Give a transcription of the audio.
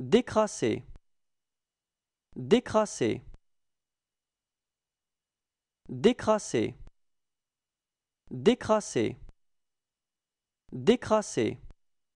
Décrasser. Décrasser. Décrasser. Décrasser. Décrasser.